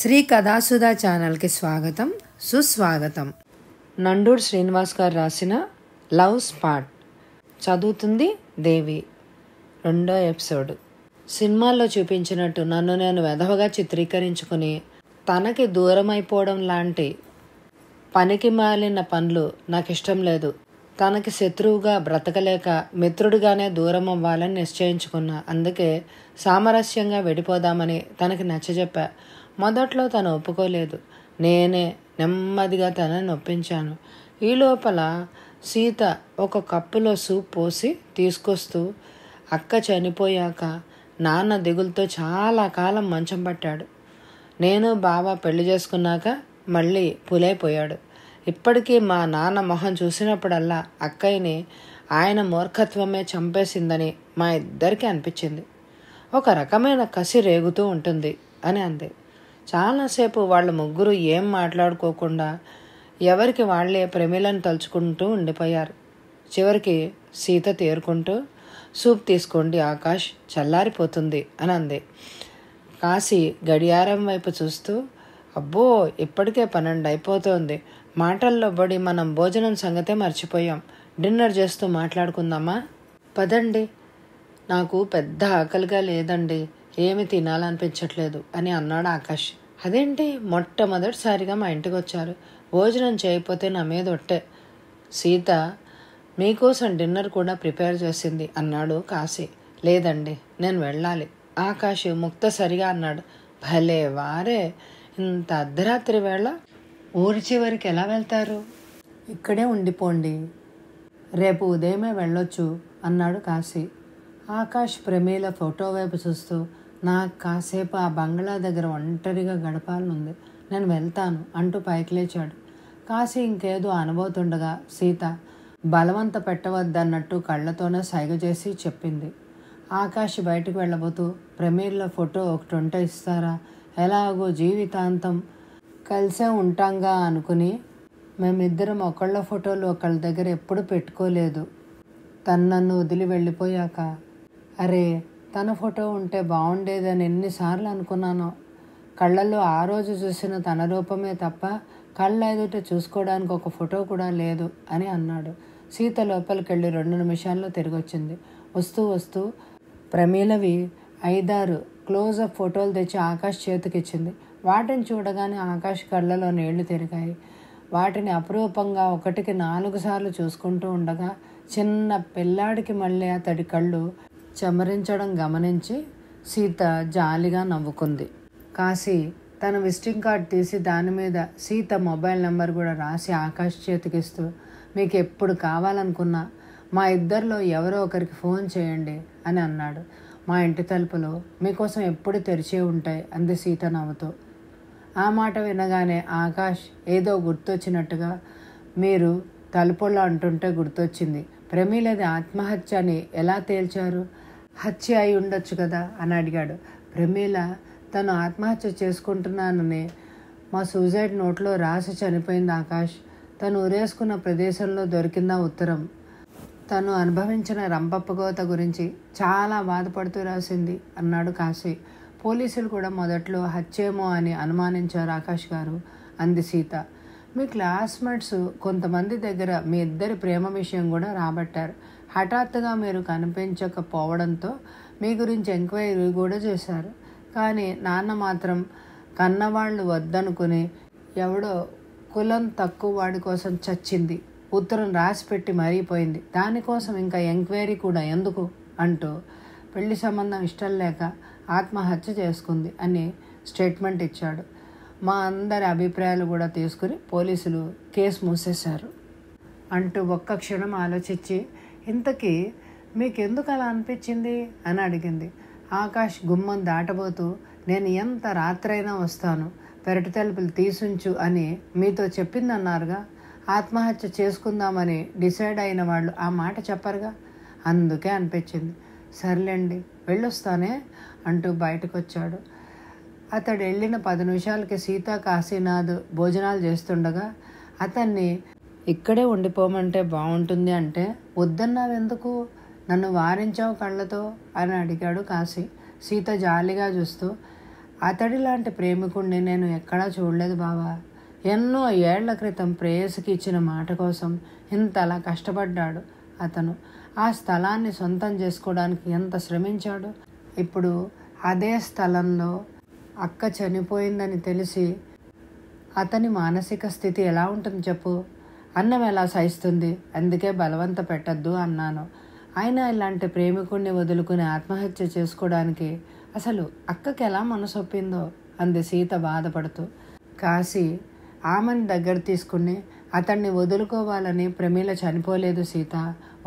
శ్రీ కథాసుధా ఛానల్కి స్వాగతం సుస్వాగతం నండూరు శ్రీనివాస్ గారు రాసిన లవ్ స్పాట్ చదువుతుంది దేవి రెండో ఎపిసోడ్ సినిమాల్లో చూపించినట్టు నన్ను నేను వెధవగా చిత్రీకరించుకుని తనకి దూరమైపోవడం లాంటి పనికి మాలిన పనులు నాకు ఇష్టం లేదు తనకి శత్రువుగా బ్రతకలేక మిత్రుడిగానే దూరం అవ్వాలని నిశ్చయించుకున్నా అందుకే సామరస్యంగా వెడిపోదామని తనకి నచ్చజెప్పా మొదట్లో తను ఒప్పుకోలేదు నేనే నెమ్మదిగా తనని నొప్పించాను ఈ లోపల సీత ఒక కప్పులో సూప్ పోసి తీసుకొస్తూ అక్క చనిపోయాక నాన్న దిగులతో చాలా కాలం మంచం పట్టాడు నేను బావ పెళ్లి చేసుకున్నాక మళ్ళీ పులైపోయాడు ఇప్పటికీ మా నాన్న మొహం చూసినప్పుడల్లా అక్కయ్యని ఆయన మూర్ఖత్వమే చంపేసిందని మా ఇద్దరికీ అనిపించింది ఒక రకమైన కసి రేగుతూ ఉంటుంది అని అంది చాలాసేపు వాళ్ళ ముగ్గురు ఏం మాట్లాడుకోకుండా ఎవరికి వాళ్లే ప్రమిలను తలుచుకుంటూ ఉండిపోయారు చివరికి సీత తేరుకుంటూ సూప్ తీసుకోండి ఆకాష్ చల్లారిపోతుంది అని అంది కాశీ గడియారం వైపు చూస్తూ అబ్బో ఇప్పటికే పన్నెండు అయిపోతుంది మాటల్లో పడి మనం భోజనం సంగతే మర్చిపోయాం డిన్నర్ చేస్తూ మాట్లాడుకుందామా పదండి నాకు పెద్ద ఆకలిగా లేదండి ఏమి తినాలనిపించట్లేదు అని అన్నాడు ఆకాష్ అదేంటి మొట్టమొదటిసారిగా మా ఇంటికి వచ్చారు భోజనం చేయకపోతే నా మీద ఒట్టే సీత మీకోసం డిన్నర్ కూడా ప్రిపేర్ చేసింది అన్నాడు కాశీ లేదండి నేను వెళ్ళాలి ఆకాష్ సరిగా అన్నాడు భలే వారే ఇంత అర్ధరాత్రి వేళ ఊరి చివరికి ఎలా వెళ్తారు ఇక్కడే ఉండిపోండి రేపు ఉదయమే వెళ్ళొచ్చు అన్నాడు కాశీ ఆకాష్ ప్రమీల ఫోటో వైపు చూస్తూ నాకు కాసేపు ఆ బంగ్లా దగ్గర ఒంటరిగా గడపాలనుంది నేను వెళ్తాను అంటూ పైకి లేచాడు కాసి ఇంకేదో అనబోతుండగా సీత బలవంత పెట్టవద్దన్నట్టు కళ్ళతోనే సైగ చేసి చెప్పింది ఆకాష్ బయటకు వెళ్ళబోతూ ప్రమీర్లో ఫోటో ఒకటి ఉంటే ఇస్తారా ఎలాగో జీవితాంతం కలిసే ఉంటాంగా అనుకుని మేమిద్దరం ఒకళ్ళ ఫోటోలు ఒకళ్ళ దగ్గర ఎప్పుడు పెట్టుకోలేదు తను నన్ను వదిలి వెళ్ళిపోయాక అరే తన ఫోటో ఉంటే బాగుండేదని ఎన్నిసార్లు అనుకున్నానో కళ్ళల్లో ఆ రోజు చూసిన తన రూపమే తప్ప కళ్ళ ఎదుట చూసుకోవడానికి ఒక ఫోటో కూడా లేదు అని అన్నాడు సీత లోపలికి వెళ్ళి రెండు నిమిషాల్లో తిరిగొచ్చింది వస్తూ వస్తూ ప్రమీలవి ఐదారు క్లోజప్ ఫోటోలు తెచ్చి ఆకాష్ చేతికిచ్చింది వాటిని చూడగానే ఆకాష్ కళ్ళలో నీళ్లు తిరిగాయి వాటిని అపురూపంగా ఒకటికి నాలుగు సార్లు చూసుకుంటూ ఉండగా చిన్న పిల్లాడికి మళ్ళీ అతడి కళ్ళు చెమరించడం గమనించి సీత జాలిగా నవ్వుకుంది కాశీ తన విజిటింగ్ కార్డ్ తీసి దాని మీద సీత మొబైల్ నెంబర్ కూడా రాసి ఆకాష్ చేతికిస్తూ మీకు ఎప్పుడు కావాలనుకున్నా మా ఇద్దరిలో ఎవరో ఒకరికి ఫోన్ చేయండి అని అన్నాడు మా ఇంటి తలుపులు మీకోసం ఎప్పుడు తెరిచే ఉంటాయి అంది సీత నవ్వుతూ ఆ మాట వినగానే ఆకాష్ ఏదో గుర్తొచ్చినట్టుగా మీరు తలుపులో అంటుంటే గుర్తొచ్చింది ప్రమీలది ఆత్మహత్య అని ఎలా తేల్చారు హత్య అయి ఉండొచ్చు కదా అని అడిగాడు ప్రమీల తను ఆత్మహత్య చేసుకుంటున్నానని మా సూసైడ్ నోట్లో రాసి చనిపోయింది ఆకాష్ తను ఉరేసుకున్న ప్రదేశంలో దొరికిందా ఉత్తరం తను అనుభవించిన రంపప్పగోత గురించి చాలా బాధపడుతూ రాసింది అన్నాడు కాశీ పోలీసులు కూడా మొదట్లో హత్యేమో అని అనుమానించారు ఆకాష్ గారు అంది సీత మీ క్లాస్మేట్స్ కొంతమంది దగ్గర మీ ఇద్దరి ప్రేమ విషయం కూడా రాబట్టారు హఠాత్తుగా మీరు కనిపించకపోవడంతో మీ గురించి ఎంక్వైరీ కూడా చేశారు కానీ నాన్న మాత్రం కన్నవాళ్ళు వద్దనుకుని ఎవడో కులం తక్కువ వాడి కోసం చచ్చింది ఉత్తరం రాసి పెట్టి మరిగిపోయింది దానికోసం ఇంకా ఎంక్వైరీ కూడా ఎందుకు అంటూ పెళ్లి సంబంధం ఇష్టం లేక ఆత్మహత్య చేసుకుంది అని స్టేట్మెంట్ ఇచ్చాడు మా అందరి అభిప్రాయాలు కూడా తీసుకుని పోలీసులు కేసు మూసేశారు అంటూ ఒక్క క్షణం ఆలోచించి ఇంతకీ మీకెందుకు అలా అనిపించింది అని అడిగింది ఆకాష్ గుమ్మం దాటబోతూ నేను ఎంత రాత్రైనా వస్తాను పెరటి తలుపులు తీసుంచు అని మీతో చెప్పిందన్నారుగా ఆత్మహత్య చేసుకుందామని డిసైడ్ అయిన వాళ్ళు ఆ మాట చెప్పరుగా అందుకే అనిపించింది సర్లేండి వెళ్ళొస్తానే అంటూ బయటకు వచ్చాడు అతడు వెళ్ళిన పది నిమిషాలకి సీత కాశీనాథ్ భోజనాలు చేస్తుండగా అతన్ని ఇక్కడే ఉండిపోమంటే బాగుంటుంది అంటే వద్దన్నావెందుకు నన్ను వారించావు కళ్ళతో అని అడిగాడు కాశీ సీత జాలిగా చూస్తూ అతడి లాంటి ప్రేమికుణ్ణి నేను ఎక్కడా చూడలేదు బావా ఎన్నో ఏళ్ల క్రితం ప్రేయసికి ఇచ్చిన మాట కోసం ఇంతలా కష్టపడ్డాడు అతను ఆ స్థలాన్ని సొంతం చేసుకోవడానికి ఎంత శ్రమించాడు ఇప్పుడు అదే స్థలంలో అక్క చనిపోయిందని తెలిసి అతని మానసిక స్థితి ఎలా ఉంటుంది చెప్పు అన్నం ఎలా సహిస్తుంది అందుకే బలవంత పెట్టద్దు అన్నాను ఆయన ఇలాంటి ప్రేమికుణ్ణి వదులుకుని ఆత్మహత్య చేసుకోవడానికి అసలు అక్కకి ఎలా మనసొప్పిందో అంది సీత బాధపడుతూ కాశీ ఆమెను దగ్గర తీసుకుని అతన్ని వదులుకోవాలని ప్రమీల చనిపోలేదు సీత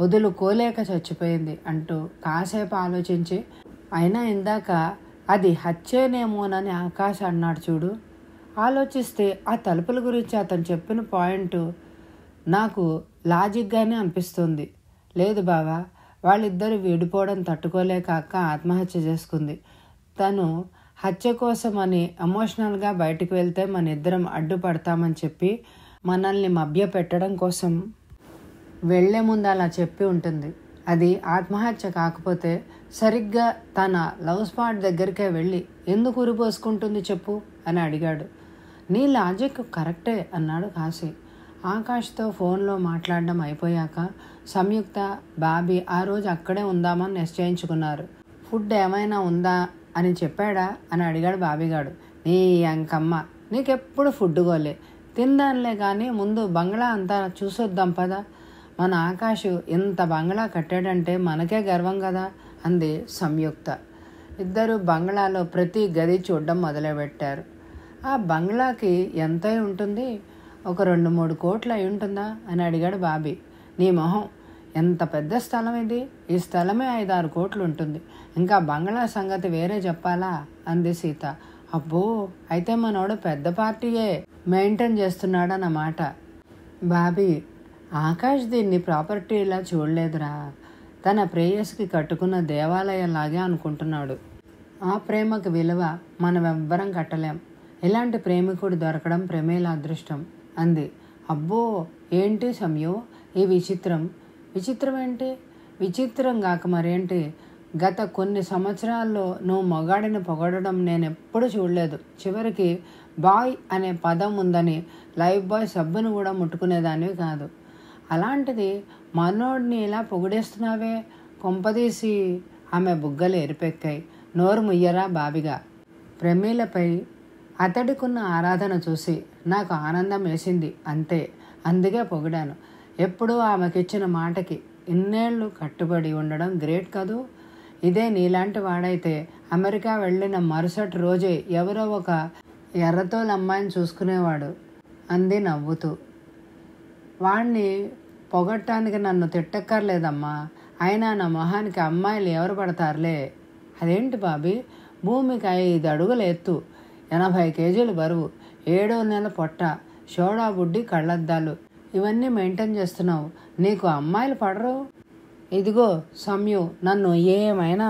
వదులుకోలేక చచ్చిపోయింది అంటూ కాసేపు ఆలోచించి అయినా ఇందాక అది హత్యేనేమోనని ఆకాశ అన్నాడు చూడు ఆలోచిస్తే ఆ తలుపుల గురించి అతను చెప్పిన పాయింట్ నాకు లాజిక్గానే అనిపిస్తుంది లేదు బావా వాళ్ళిద్దరు వీడిపోవడం తట్టుకోలేక అక్క ఆత్మహత్య చేసుకుంది తను హత్య కోసం అని ఎమోషనల్గా బయటకు వెళ్తే మన ఇద్దరం అడ్డుపడతామని చెప్పి మనల్ని మభ్య పెట్టడం కోసం వెళ్లే ముందు అలా చెప్పి ఉంటుంది అది ఆత్మహత్య కాకపోతే సరిగ్గా తన లవ్ స్పాట్ దగ్గరికే వెళ్ళి ఎందుకు ఉరిపోసుకుంటుంది చెప్పు అని అడిగాడు నీ లాజిక్ కరెక్టే అన్నాడు కాశీ ఆకాష్తో ఫోన్లో మాట్లాడడం అయిపోయాక సంయుక్త బాబీ ఆ రోజు అక్కడే ఉందామని నిశ్చయించుకున్నారు ఫుడ్ ఏమైనా ఉందా అని చెప్పాడా అని అడిగాడు బాబీగాడు నీ అంకమ్మ నీకెప్పుడు ఫుడ్ గోలే తిందానులే కానీ ముందు బంగ్లా అంతా చూసొద్దాం పదా మన ఆకాష్ ఇంత బంగ్లా కట్టాడంటే మనకే గర్వం కదా అంది సంయుక్త ఇద్దరు బంగ్లాలో ప్రతి గది చూడడం మొదలుపెట్టారు ఆ బంగ్లాకి ఎంత ఉంటుంది ఒక రెండు మూడు కోట్లు అయి ఉంటుందా అని అడిగాడు బాబీ నీ మొహం ఎంత పెద్ద స్థలం ఇది ఈ స్థలమే ఐదారు కోట్లు ఉంటుంది ఇంకా బంగ్లా సంగతి వేరే చెప్పాలా అంది సీత అబ్బో అయితే మనోడు పెద్ద పార్టీయే మెయింటైన్ చేస్తున్నాడన్నమాట బాబీ ఆకాష్ దీన్ని ప్రాపర్టీ ఇలా చూడలేదురా తన ప్రేయస్కి కట్టుకున్న దేవాలయంలాగే అనుకుంటున్నాడు ఆ ప్రేమకు విలువ మనమెవ్వరం కట్టలేం ఇలాంటి ప్రేమికుడు దొరకడం ప్రమేల అదృష్టం అంది అబ్బో ఏంటి సమయో ఈ విచిత్రం విచిత్రం ఏంటి విచిత్రం కాక మరేంటి గత కొన్ని సంవత్సరాల్లో నువ్వు మగాడిని పొగడడం నేను ఎప్పుడు చూడలేదు చివరికి బాయ్ అనే పదం ఉందని లైఫ్ బాయ్ సబ్బును కూడా ముట్టుకునేదాన్ని కాదు అలాంటిది మనోడిని ఇలా పొగిడేస్తున్నావే కొంపదీసి ఆమె బుగ్గలు ఎరిపెక్కాయి నోరు ముయ్యరా బావిగా ప్రమీలపై అతడికున్న ఆరాధన చూసి నాకు ఆనందం వేసింది అంతే అందుకే పొగిడాను ఎప్పుడూ ఆమెకిచ్చిన మాటకి ఇన్నేళ్ళు కట్టుబడి ఉండడం గ్రేట్ కదూ ఇదే నీలాంటి వాడైతే అమెరికా వెళ్ళిన మరుసటి రోజే ఎవరో ఒక ఎర్రతోలమ్మాయిని చూసుకునేవాడు అంది నవ్వుతూ వాణ్ణి పొగట్టానికి నన్ను తిట్టక్కర్లేదమ్మా అయినా నా మొహానికి అమ్మాయిలు ఎవరు పడతారులే అదేంటి బాబీ భూమికి ఐదు అడుగుల ఎత్తు ఎనభై కేజీలు బరువు ఏడో నెల పొట్ట షోడా బుడ్డి కళ్ళద్దాలు ఇవన్నీ మెయింటైన్ చేస్తున్నావు నీకు అమ్మాయిలు పడరు ఇదిగో సమ్యు నన్ను ఏమైనా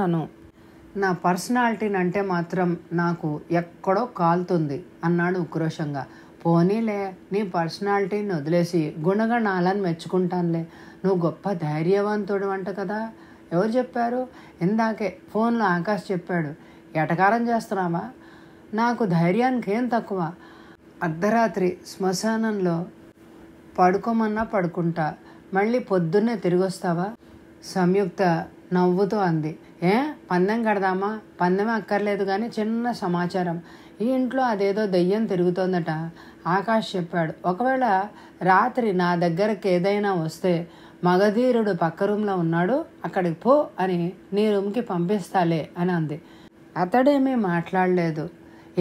నా పర్సనాలిటీని అంటే మాత్రం నాకు ఎక్కడో కాలుతుంది అన్నాడు ఉక్రోషంగా పోనీలే నీ పర్సనాలిటీని వదిలేసి గుణగణాలను మెచ్చుకుంటానులే నువ్వు గొప్ప ధైర్యవంతుడు అంట కదా ఎవరు చెప్పారు ఇందాకే ఫోన్లో ఆకాష్ చెప్పాడు ఎటకారం చేస్తున్నావా నాకు ధైర్యానికి ఏం తక్కువ అర్ధరాత్రి శ్మశానంలో పడుకోమన్నా పడుకుంటా మళ్ళీ పొద్దున్నే తిరిగి వస్తావా సంయుక్త నవ్వుతూ అంది ఏ పందెం కడదామా పందెం అక్కర్లేదు కానీ చిన్న సమాచారం ఈ ఇంట్లో అదేదో దెయ్యం తిరుగుతోందట ఆకాష్ చెప్పాడు ఒకవేళ రాత్రి నా దగ్గరకు ఏదైనా వస్తే మగధీరుడు పక్క రూమ్లో ఉన్నాడు అక్కడికి పో అని నీ రూమ్కి పంపిస్తాలే అని అంది అతడేమీ మాట్లాడలేదు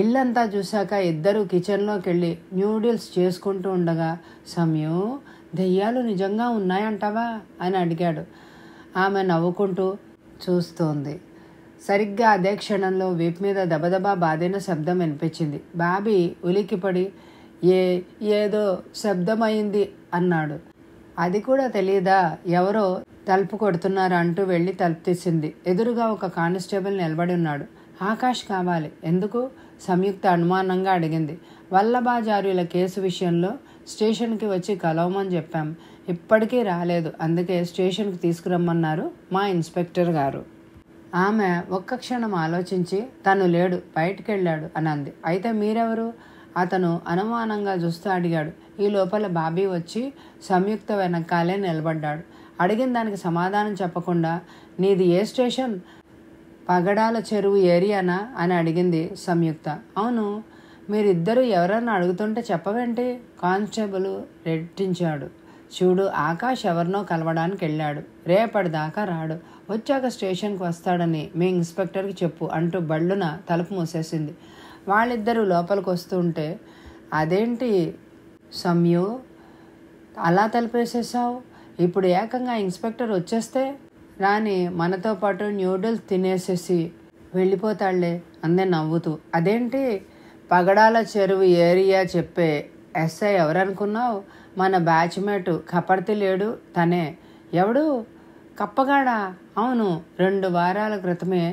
ఇల్లంతా చూశాక ఇద్దరు కిచెన్లోకి వెళ్ళి న్యూడిల్స్ చేసుకుంటూ ఉండగా సమయం దెయ్యాలు నిజంగా ఉన్నాయంటావా అని అడిగాడు ఆమె నవ్వుకుంటూ చూస్తోంది సరిగ్గా అదే క్షణంలో వీప్ మీద దబదబా బాధిన శబ్దం వినిపించింది బాబీ ఉలికిపడి ఏ ఏదో శబ్దమైంది అన్నాడు అది కూడా తెలియదా ఎవరో తలుపు కొడుతున్నారు అంటూ వెళ్ళి తలుపు తీసింది ఎదురుగా ఒక కానిస్టేబుల్ నిలబడి ఉన్నాడు ఆకాష్ కావాలి ఎందుకు సంయుక్త అనుమానంగా అడిగింది వల్లభాచార్యుల కేసు విషయంలో స్టేషన్కి వచ్చి కలవమని చెప్పాం ఇప్పటికీ రాలేదు అందుకే స్టేషన్కి తీసుకురమ్మన్నారు మా ఇన్స్పెక్టర్ గారు ఆమె ఒక్క క్షణం ఆలోచించి తను లేడు బయటికి వెళ్ళాడు అని అంది అయితే మీరెవరు అతను అనుమానంగా చూస్తూ అడిగాడు ఈ లోపల బాబీ వచ్చి సంయుక్త వెనకాలే నిలబడ్డాడు అడిగిన దానికి సమాధానం చెప్పకుండా నీది ఏ స్టేషన్ పగడాల చెరువు ఏరియానా అని అడిగింది సంయుక్త అవును మీరిద్దరూ ఎవరన్నా అడుగుతుంటే చెప్పవేంటి కానిస్టేబుల్ రెట్టించాడు చూడు ఆకాష్ ఎవరినో కలవడానికి వెళ్ళాడు రేపటిదాకా రాడు వచ్చాక స్టేషన్కి వస్తాడని మీ ఇన్స్పెక్టర్కి చెప్పు అంటూ బళ్ళున తలుపు మూసేసింది వాళ్ళిద్దరూ లోపలికి వస్తుంటే అదేంటి సమ్యు అలా తలిపేసేసావు ఇప్పుడు ఏకంగా ఇన్స్పెక్టర్ వచ్చేస్తే రాని మనతో పాటు న్యూడిల్స్ తినేసేసి వెళ్ళిపోతాళ్లే అందే నవ్వుతూ అదేంటి పగడాల చెరువు ఏరియా చెప్పే ఎస్ఐ ఎవరనుకున్నావు మన బ్యాచ్మేటు కపర్తి లేడు తనే ఎవడు కప్పగాడా అవును రెండు వారాల క్రితమే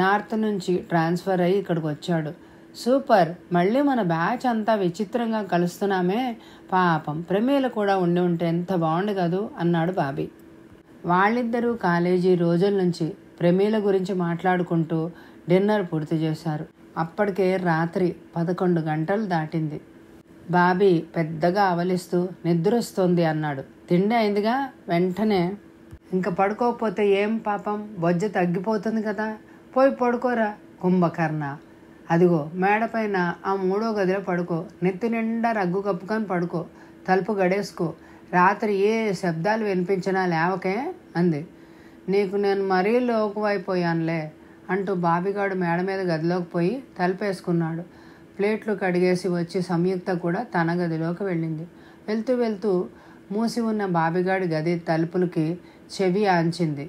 నార్త్ నుంచి ట్రాన్స్ఫర్ అయ్యి ఇక్కడికి వచ్చాడు సూపర్ మళ్ళీ మన బ్యాచ్ అంతా విచిత్రంగా కలుస్తున్నామే పాపం ప్రమేలు కూడా ఉండి ఉంటే ఎంత బాగుండు కదూ అన్నాడు బాబీ వాళ్ళిద్దరూ కాలేజీ రోజుల నుంచి ప్రమేల గురించి మాట్లాడుకుంటూ డిన్నర్ పూర్తి చేశారు అప్పటికే రాత్రి పదకొండు గంటలు దాటింది బాబీ పెద్దగా అవలిస్తూ నిద్రొస్తోంది అన్నాడు తిండి అయిందిగా వెంటనే ఇంకా పడుకోకపోతే ఏం పాపం బొజ్జ తగ్గిపోతుంది కదా పోయి పడుకోరా కుంభకర్ణ అదిగో మేడపైన ఆ మూడో గదిలో పడుకో నెత్తి నిండా రగ్గు కప్పుకొని పడుకో తలుపు గడేసుకో రాత్రి ఏ శబ్దాలు వినిపించినా లేవకే అంది నీకు నేను మరీ లోకువైపోయానులే అంటూ బాబిగాడు మేడ మీద గదిలోకి పోయి తలుపేసుకున్నాడు ప్లేట్లు కడిగేసి వచ్చి సంయుక్త కూడా తన గదిలోకి వెళ్ళింది వెళ్తూ వెళ్తూ మూసి ఉన్న బాబిగాడి గది తలుపులకి చెవి ఆంచింది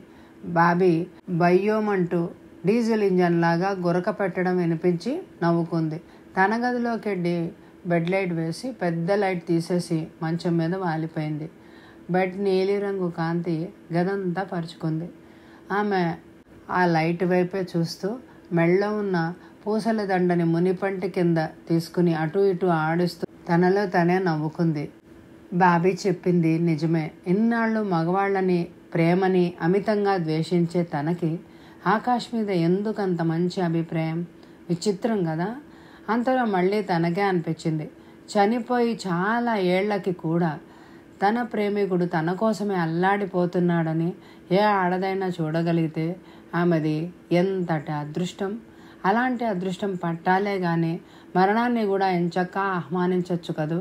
బాబీ బయ్యోమంటూ డీజిల్ ఇంజన్ లాగా గురక పెట్టడం వినిపించి నవ్వుకుంది తన గదిలోకి డి బెడ్ లైట్ వేసి పెద్ద లైట్ తీసేసి మంచం మీద వాలిపోయింది బెడ్ నీలిరంగు కాంతి గదంతా పరుచుకుంది ఆమె ఆ లైట్ వైపే చూస్తూ మెళ్ళ ఉన్న పూసల దండని మునిపంటి కింద తీసుకుని అటు ఇటు ఆడిస్తూ తనలో తనే నవ్వుకుంది బాబీ చెప్పింది నిజమే ఇన్నాళ్ళు మగవాళ్ళని ప్రేమని అమితంగా ద్వేషించే తనకి ఆకాష్ మీద ఎందుకంత మంచి అభిప్రాయం విచిత్రం కదా అంతలో మళ్ళీ తనకే అనిపించింది చనిపోయి చాలా ఏళ్లకి కూడా తన ప్రేమికుడు తన కోసమే అల్లాడిపోతున్నాడని ఏ ఆడదైనా చూడగలిగితే ఆమెది ఎంతటి అదృష్టం అలాంటి అదృష్టం పట్టాలే కానీ మరణాన్ని కూడా ఎంచక్క ఆహ్వానించవచ్చు కదూ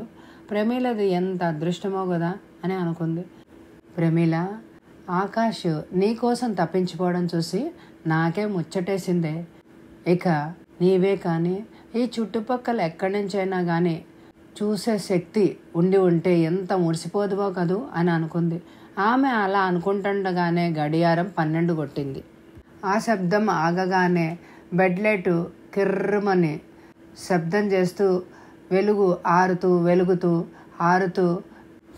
ప్రమీలది ఎంత అదృష్టమో కదా అని అనుకుంది ప్రమీల ఆకాష్ నీకోసం తప్పించుకోవడం చూసి నాకే ముచ్చటేసిందే ఇక నీవే కానీ ఈ చుట్టుపక్కల ఎక్కడి నుంచైనా కానీ చూసే శక్తి ఉండి ఉంటే ఎంత మురిసిపోదువో కదూ అని అనుకుంది ఆమె అలా అనుకుంటుండగానే గడియారం పన్నెండు కొట్టింది ఆ శబ్దం ఆగగానే బెడ్లెటు కిర్రమని శబ్దం చేస్తూ వెలుగు ఆరుతూ వెలుగుతూ ఆరుతూ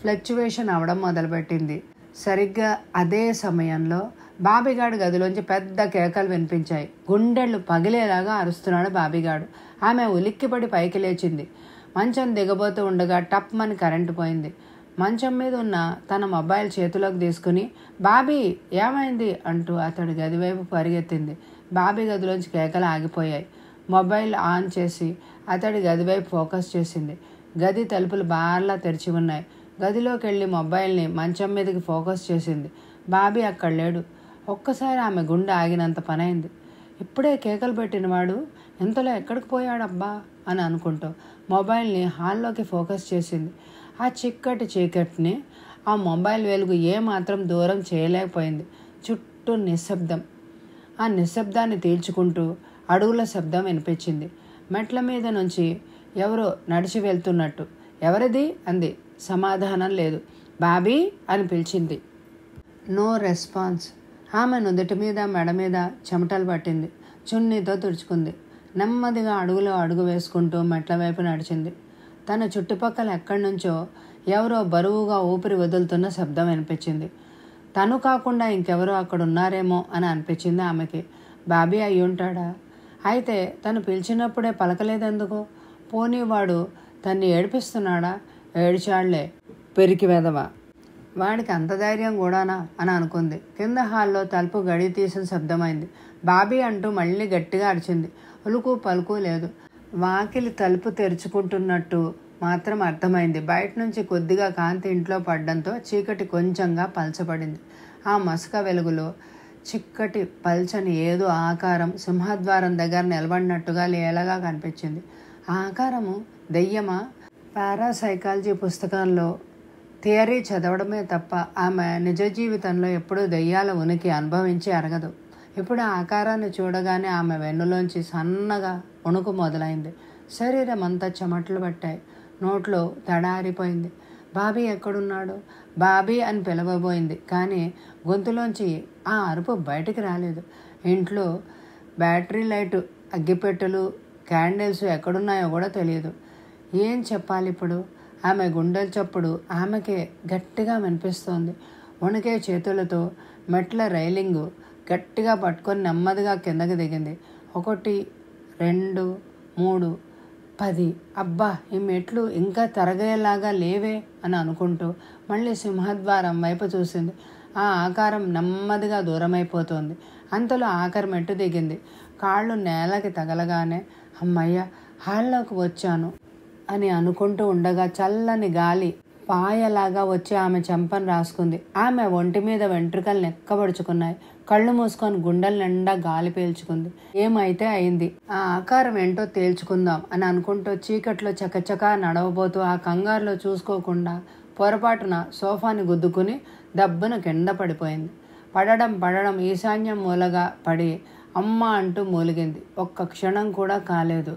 ఫ్లక్చువేషన్ అవడం మొదలుపెట్టింది సరిగ్గా అదే సమయంలో బాబీగాడు గదిలోంచి పెద్ద కేకలు వినిపించాయి గుండెళ్ళు పగిలేలాగా అరుస్తున్నాడు బాబీగాడు ఆమె ఉలిక్కిపడి పైకి లేచింది మంచం దిగబోతూ ఉండగా టప్మని కరెంటు పోయింది మంచం మీద ఉన్న తన మొబైల్ చేతిలోకి తీసుకుని బాబీ ఏమైంది అంటూ అతడు గదివైపు పరిగెత్తింది బాబీ గదిలోంచి కేకలు ఆగిపోయాయి మొబైల్ ఆన్ చేసి అతడి గదివైపు ఫోకస్ చేసింది గది తలుపులు బార్లా తెరిచి ఉన్నాయి గదిలోకి వెళ్ళి మొబైల్ని మంచం మీదకి ఫోకస్ చేసింది బాబీ అక్కడ లేడు ఒక్కసారి ఆమె గుండె ఆగినంత పనైంది ఇప్పుడే కేకలు పెట్టినవాడు ఎంతలో ఎక్కడికి పోయాడబ్బా అని అనుకుంటూ మొబైల్ని హాల్లోకి ఫోకస్ చేసింది ఆ చిక్కటి చీకటిని ఆ మొబైల్ వెలుగు ఏమాత్రం దూరం చేయలేకపోయింది చుట్టూ నిశ్శబ్దం ఆ నిశ్శబ్దాన్ని తీల్చుకుంటూ అడుగుల శబ్దం వినిపించింది మెట్ల మీద నుంచి ఎవరో నడిచి వెళ్తున్నట్టు ఎవరిది అంది సమాధానం లేదు బాబీ అని పిలిచింది నో రెస్పాన్స్ ఆమె నుదుటి మీద మెడ మీద చెమటలు పట్టింది చున్నీతో తుడుచుకుంది నెమ్మదిగా అడుగులో అడుగు వేసుకుంటూ మెట్ల వైపు నడిచింది తన చుట్టుపక్కల ఎక్కడి నుంచో ఎవరో బరువుగా ఊపిరి వదులుతున్న శబ్దం వినిపించింది తను కాకుండా ఇంకెవరో అక్కడ ఉన్నారేమో అని అనిపించింది ఆమెకి బాబీ అయి ఉంటాడా అయితే తను పిలిచినప్పుడే పలకలేదెందుకు పోనీ వాడు తన్ని ఏడిపిస్తున్నాడా ఏడిచాళ్లే పెరికి వెదవా వాడికి అంత ధైర్యం కూడానా అని అనుకుంది కింద హాల్లో తలుపు గడి తీసిన శబ్దమైంది బాబీ అంటూ మళ్ళీ గట్టిగా అరిచింది అలుకు పలుకు లేదు వాకిలి తలుపు తెరుచుకుంటున్నట్టు మాత్రం అర్థమైంది బయట నుంచి కొద్దిగా కాంతి ఇంట్లో పడడంతో చీకటి కొంచెంగా పలచబడింది ఆ మసక వెలుగులో చిక్కటి పల్చని ఏదో ఆకారం సింహద్వారం దగ్గర నిలబడినట్టుగా లేలగా కనిపించింది ఆకారము దెయ్యమా పారాసైకాలజీ పుస్తకాల్లో థియరీ చదవడమే తప్ప ఆమె నిజ జీవితంలో ఎప్పుడూ దెయ్యాల ఉనికి అనుభవించి అరగదు ఇప్పుడు ఆ ఆకారాన్ని చూడగానే ఆమె వెన్నులోంచి సన్నగా ఉణుకు మొదలైంది శరీరం అంతా చెమట్లు పట్టాయి నోట్లో తడారిపోయింది బాబీ ఎక్కడున్నాడు బాబీ అని పిలవబోయింది కానీ గొంతులోంచి ఆ అరుపు బయటికి రాలేదు ఇంట్లో బ్యాటరీ లైటు అగ్గిపెట్టెలు క్యాండిల్స్ ఎక్కడున్నాయో కూడా తెలియదు ఏం చెప్పాలి ఇప్పుడు ఆమె గుండెల చప్పుడు ఆమెకే గట్టిగా వినిపిస్తోంది వణికే చేతులతో మెట్ల రైలింగు గట్టిగా పట్టుకొని నెమ్మదిగా కిందకి దిగింది ఒకటి రెండు మూడు పది అబ్బా ఈ మెట్లు ఇంకా తరగేలాగా లేవే అని అనుకుంటూ మళ్ళీ సింహద్వారం వైపు చూసింది ఆ ఆకారం నెమ్మదిగా దూరమైపోతోంది అంతలో ఆఖరి మెట్టు దిగింది కాళ్ళు నేలకి తగలగానే అమ్మయ్య హాల్లోకి వచ్చాను అని అనుకుంటూ ఉండగా చల్లని గాలి పాయలాగా వచ్చి ఆమె చెంపను రాసుకుంది ఆమె ఒంటి మీద వెంట్రుకలు నెక్కబడుచుకున్నాయి కళ్ళు మూసుకొని గుండెల నిండా గాలి పీల్చుకుంది ఏమైతే అయింది ఆ ఆకారం ఏంటో తేల్చుకుందాం అని అనుకుంటూ చీకట్లో చకచకా నడవబోతూ ఆ కంగారులో చూసుకోకుండా పొరపాటున సోఫాని గుద్దుకుని దబ్బున కింద పడిపోయింది పడడం పడడం ఈశాన్యం మూలగా పడి అమ్మ అంటూ మూలిగింది ఒక్క క్షణం కూడా కాలేదు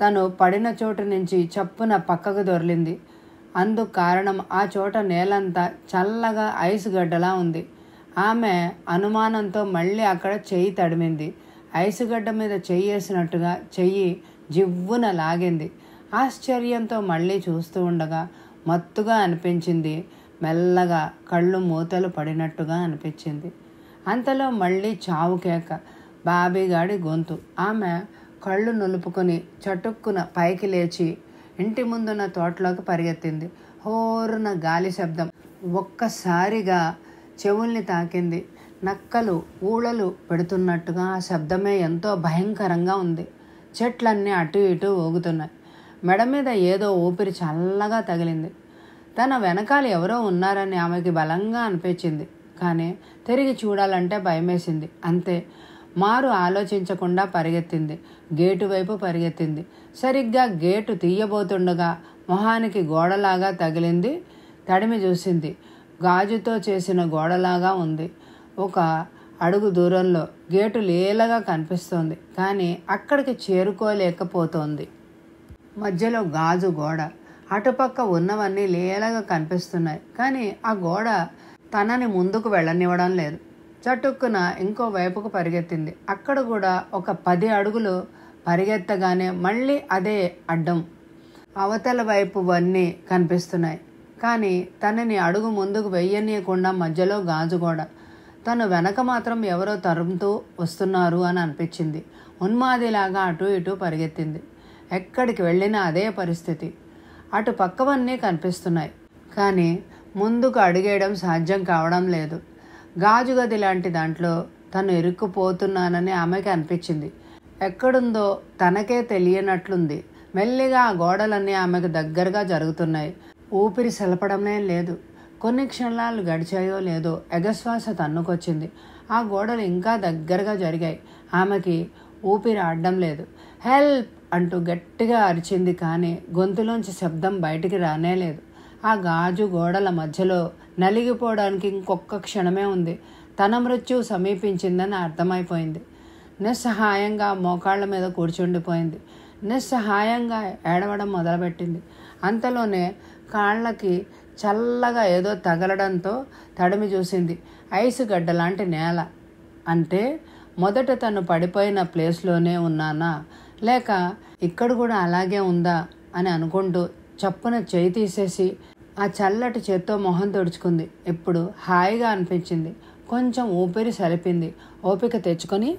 తను పడిన చోటు నుంచి చప్పున పక్కకు దొరిలింది అందుకు కారణం ఆ చోట నేలంతా చల్లగా ఐస్ గడ్డలా ఉంది ఆమె అనుమానంతో మళ్ళీ అక్కడ చెయ్యి తడిమింది ఐసు గడ్డ మీద వేసినట్టుగా చెయ్యి జివ్వున లాగింది ఆశ్చర్యంతో మళ్ళీ చూస్తూ ఉండగా మత్తుగా అనిపించింది మెల్లగా కళ్ళు మూతలు పడినట్టుగా అనిపించింది అంతలో మళ్ళీ చావు కేక బాబీగాడి గొంతు ఆమె కళ్ళు నులుపుకొని చటుక్కున పైకి లేచి ఇంటి ముందున్న తోటలోకి పరిగెత్తింది హోరున గాలి శబ్దం ఒక్కసారిగా చెవుల్ని తాకింది నక్కలు ఊళలు పెడుతున్నట్టుగా ఆ శబ్దమే ఎంతో భయంకరంగా ఉంది చెట్లన్నీ అటు ఇటు ఊగుతున్నాయి మెడ మీద ఏదో ఊపిరి చల్లగా తగిలింది తన వెనకాల ఎవరో ఉన్నారని ఆమెకి బలంగా అనిపించింది కానీ తిరిగి చూడాలంటే భయమేసింది అంతే మారు ఆలోచించకుండా పరిగెత్తింది గేటు వైపు పరిగెత్తింది సరిగ్గా గేటు తీయబోతుండగా మొహానికి గోడలాగా తగిలింది తడిమి చూసింది గాజుతో చేసిన గోడలాగా ఉంది ఒక అడుగు దూరంలో గేటు లేలగా కనిపిస్తోంది కానీ అక్కడికి చేరుకోలేకపోతోంది మధ్యలో గాజు గోడ అటుపక్క ఉన్నవన్నీ లేలగా కనిపిస్తున్నాయి కానీ ఆ గోడ తనని ముందుకు వెళ్ళనివ్వడం లేదు చటుక్కున ఇంకో వైపుకు పరిగెత్తింది అక్కడ కూడా ఒక పది అడుగులు పరిగెత్తగానే మళ్ళీ అదే అడ్డం అవతల వైపు వన్నీ కనిపిస్తున్నాయి కానీ తనని అడుగు ముందుకు వెయ్యనీయకుండా మధ్యలో గాజు కూడా తను వెనక మాత్రం ఎవరో తరుముతూ వస్తున్నారు అని అనిపించింది ఉన్మాదిలాగా అటు ఇటు పరిగెత్తింది ఎక్కడికి వెళ్ళినా అదే పరిస్థితి అటు పక్కవన్నీ కనిపిస్తున్నాయి కానీ ముందుకు అడిగేయడం సాధ్యం కావడం లేదు గాజు గది లాంటి దాంట్లో తను ఇరుక్కుపోతున్నానని ఆమెకి అనిపించింది ఎక్కడుందో తనకే తెలియనట్లుంది మెల్లిగా ఆ గోడలన్నీ ఆమెకు దగ్గరగా జరుగుతున్నాయి ఊపిరి సెలపడమే లేదు కొన్ని క్షణాలు గడిచాయో లేదో ఎగశ్వాస తన్నుకొచ్చింది ఆ గోడలు ఇంకా దగ్గరగా జరిగాయి ఆమెకి ఊపిరి ఆడడం లేదు హెల్ప్ అంటూ గట్టిగా అరిచింది కానీ గొంతులోంచి శబ్దం బయటికి రానే లేదు ఆ గాజు గోడల మధ్యలో నలిగిపోవడానికి ఇంకొక్క క్షణమే ఉంది తన మృత్యు సమీపించిందని అర్థమైపోయింది నిస్సహాయంగా మోకాళ్ళ మీద కూర్చుండిపోయింది నిస్సహాయంగా ఏడవడం మొదలుపెట్టింది అంతలోనే కాళ్ళకి చల్లగా ఏదో తగలడంతో తడిమి చూసింది ఐసు గడ్డ లాంటి నేల అంటే మొదట తను పడిపోయిన ప్లేస్లోనే ఉన్నానా లేక ఇక్కడ కూడా అలాగే ఉందా అని అనుకుంటూ చప్పున చేయి తీసేసి ఆ చల్లటి చేత్తో మొహం తుడుచుకుంది ఎప్పుడు హాయిగా అనిపించింది కొంచెం ఊపిరి సరిపింది ఓపిక తెచ్చుకొని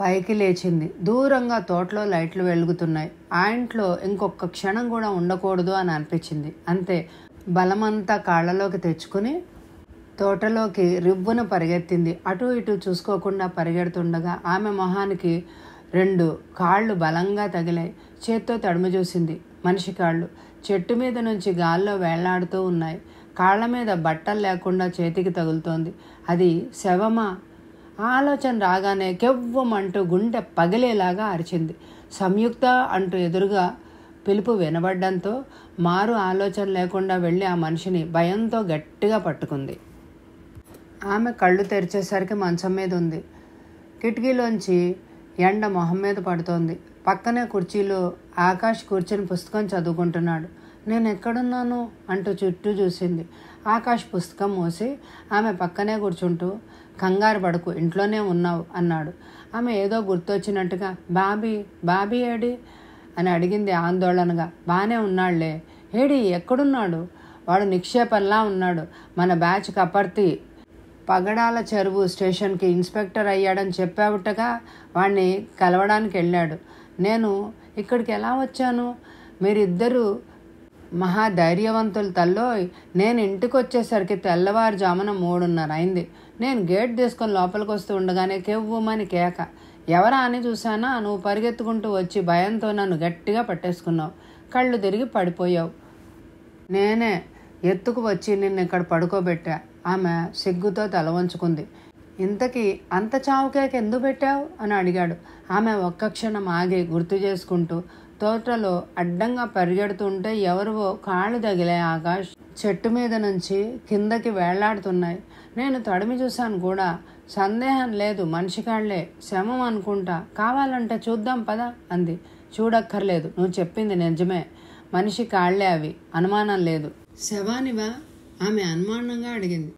పైకి లేచింది దూరంగా తోటలో లైట్లు వెలుగుతున్నాయి ఆ ఇంట్లో ఇంకొక క్షణం కూడా ఉండకూడదు అని అనిపించింది అంతే బలమంతా కాళ్ళలోకి తెచ్చుకుని తోటలోకి రివ్వును పరిగెత్తింది అటు ఇటు చూసుకోకుండా పరిగెడుతుండగా ఆమె మొహానికి రెండు కాళ్ళు బలంగా తగిలాయి చేత్తో తడుము చూసింది మనిషి కాళ్ళు చెట్టు మీద నుంచి గాల్లో వేళ్లాడుతూ ఉన్నాయి కాళ్ళ మీద బట్టలు లేకుండా చేతికి తగులుతోంది అది శవమా ఆలోచన రాగానే కెవ్వమంటూ గుండె పగిలేలాగా అరిచింది సంయుక్త అంటూ ఎదురుగా పిలుపు వినబడ్డంతో మారు ఆలోచన లేకుండా వెళ్ళి ఆ మనిషిని భయంతో గట్టిగా పట్టుకుంది ఆమె కళ్ళు తెరిచేసరికి మంచం మీద ఉంది కిటికీలోంచి ఎండ మొహం మీద పడుతోంది పక్కనే కుర్చీలో ఆకాష్ కూర్చొని పుస్తకం చదువుకుంటున్నాడు నేను ఎక్కడున్నాను అంటూ చుట్టూ చూసింది ఆకాష్ పుస్తకం మోసి ఆమె పక్కనే కూర్చుంటూ కంగారు పడకు ఇంట్లోనే ఉన్నావు అన్నాడు ఆమె ఏదో గుర్తొచ్చినట్టుగా బాబీ బాబీ ఏడి అని అడిగింది ఆందోళనగా బాగానే ఉన్నాడులే ఏడి ఎక్కడున్నాడు వాడు నిక్షేపంలా ఉన్నాడు మన బ్యాచ్ కపర్తి పగడాల చెరువు స్టేషన్కి ఇన్స్పెక్టర్ అయ్యాడని చెప్పావుటగా వాణ్ణి కలవడానికి వెళ్ళాడు నేను ఇక్కడికి ఎలా వచ్చాను మీరిద్దరూ మహా ధైర్యవంతులు తల్లో నేను ఇంటికి వచ్చేసరికి తెల్లవారుజామున మూడున్నర అయింది నేను గేట్ తీసుకొని లోపలికి వస్తూ ఉండగానే కెవ్వుమని కేక ఎవరా అని చూసానా నువ్వు పరిగెత్తుకుంటూ వచ్చి భయంతో నన్ను గట్టిగా పట్టేసుకున్నావు కళ్ళు తిరిగి పడిపోయావు నేనే ఎత్తుకు వచ్చి నిన్ను ఇక్కడ పడుకోబెట్టా ఆమె సిగ్గుతో తల వంచుకుంది ఇంతకీ అంత చావుకేక ఎందుకు పెట్టావు అని అడిగాడు ఆమె ఒక్క క్షణం ఆగి గుర్తు చేసుకుంటూ తోటలో అడ్డంగా పరిగెడుతుంటే ఎవరివో కాళ్ళు తగిలే ఆకాష్ చెట్టు మీద నుంచి కిందకి వేళ్లాడుతున్నాయి నేను తడిమి చూశాను కూడా సందేహం లేదు మనిషి కాళ్లే శమం అనుకుంటా కావాలంటే చూద్దాం పదా అంది చూడక్కర్లేదు నువ్వు చెప్పింది నిజమే మనిషి కాళ్లే అవి అనుమానం లేదు శవానివా ఆమె అనుమానంగా అడిగింది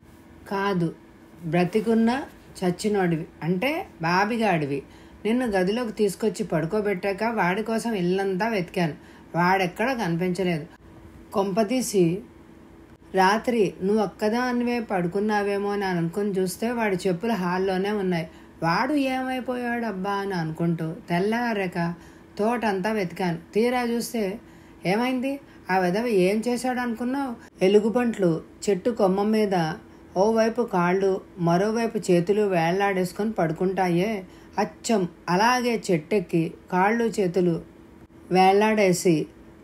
కాదు బ్రతికున్న చచ్చినోడివి అంటే బాబిగా అడివి నిన్ను గదిలోకి తీసుకొచ్చి పడుకోబెట్టాక వాడి కోసం ఇల్లంతా వెతికాను వాడెక్కడ కనిపించలేదు కొంపతీసి రాత్రి నువ్వు ఒక్కదానివే పడుకున్నావేమో అని అనుకుని చూస్తే వాడి చెప్పులు హాల్లోనే ఉన్నాయి వాడు ఏమైపోయాడు అబ్బా అని అనుకుంటూ తెల్లారాక తోటంతా వెతికాను తీరా చూస్తే ఏమైంది ఆ విధవ ఏం చేశాడు అనుకున్నావు ఎలుగుబంట్లు చెట్టు కొమ్మ మీద ఓవైపు కాళ్ళు మరోవైపు చేతులు వేళ్లాడేసుకొని పడుకుంటాయే అచ్చం అలాగే చెట్టెక్కి కాళ్ళు చేతులు వేలాడేసి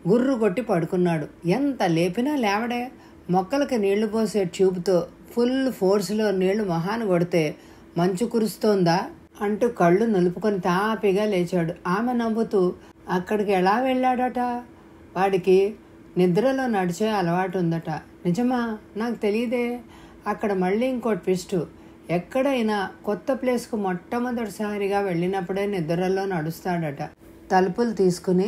గుర్రు కొట్టి పడుకున్నాడు ఎంత లేపినా లేవడే మొక్కలకి నీళ్లు పోసే ట్యూబ్తో ఫుల్ ఫోర్స్లో నీళ్లు మొహాన్ని కొడితే మంచు కురుస్తోందా అంటూ కళ్ళు నలుపుకొని తాపిగా లేచాడు ఆమె నవ్వుతూ అక్కడికి ఎలా వెళ్ళాడట వాడికి నిద్రలో నడిచే అలవాటు ఉందట నిజమా నాకు తెలియదే అక్కడ మళ్ళీ ఇంకో ట్విస్టు ఎక్కడైనా కొత్త ప్లేస్కు మొట్టమొదటిసారిగా వెళ్ళినప్పుడే నిద్రలో నడుస్తాడట తలుపులు తీసుకుని